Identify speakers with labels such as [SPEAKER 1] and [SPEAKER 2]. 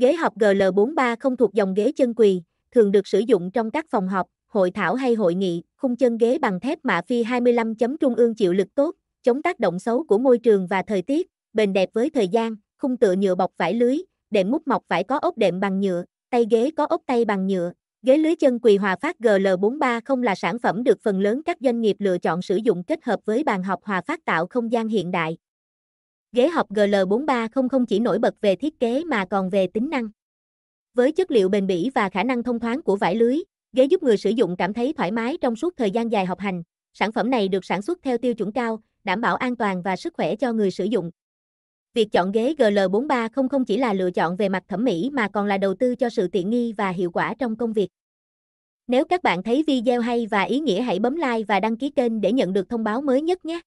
[SPEAKER 1] Ghế học GL43 không thuộc dòng ghế chân quỳ, thường được sử dụng trong các phòng học, hội thảo hay hội nghị, khung chân ghế bằng thép mạ phi 25 chấm trung ương chịu lực tốt, chống tác động xấu của môi trường và thời tiết, bền đẹp với thời gian, khung tựa nhựa bọc vải lưới, đệm mút mọc vải có ốp đệm bằng nhựa, tay ghế có ốp tay bằng nhựa. Ghế lưới chân quỳ Hòa Phát GL43 không là sản phẩm được phần lớn các doanh nghiệp lựa chọn sử dụng kết hợp với bàn học Hòa Phát tạo không gian hiện đại ghế học gl 43 không chỉ nổi bật về thiết kế mà còn về tính năng. Với chất liệu bền bỉ và khả năng thông thoáng của vải lưới, ghế giúp người sử dụng cảm thấy thoải mái trong suốt thời gian dài học hành. Sản phẩm này được sản xuất theo tiêu chuẩn cao, đảm bảo an toàn và sức khỏe cho người sử dụng. Việc chọn ghế GL4300 không chỉ là lựa chọn về mặt thẩm mỹ mà còn là đầu tư cho sự tiện nghi và hiệu quả trong công việc. Nếu các bạn thấy video hay và ý nghĩa hãy bấm like và đăng ký kênh để nhận được thông báo mới nhất nhé.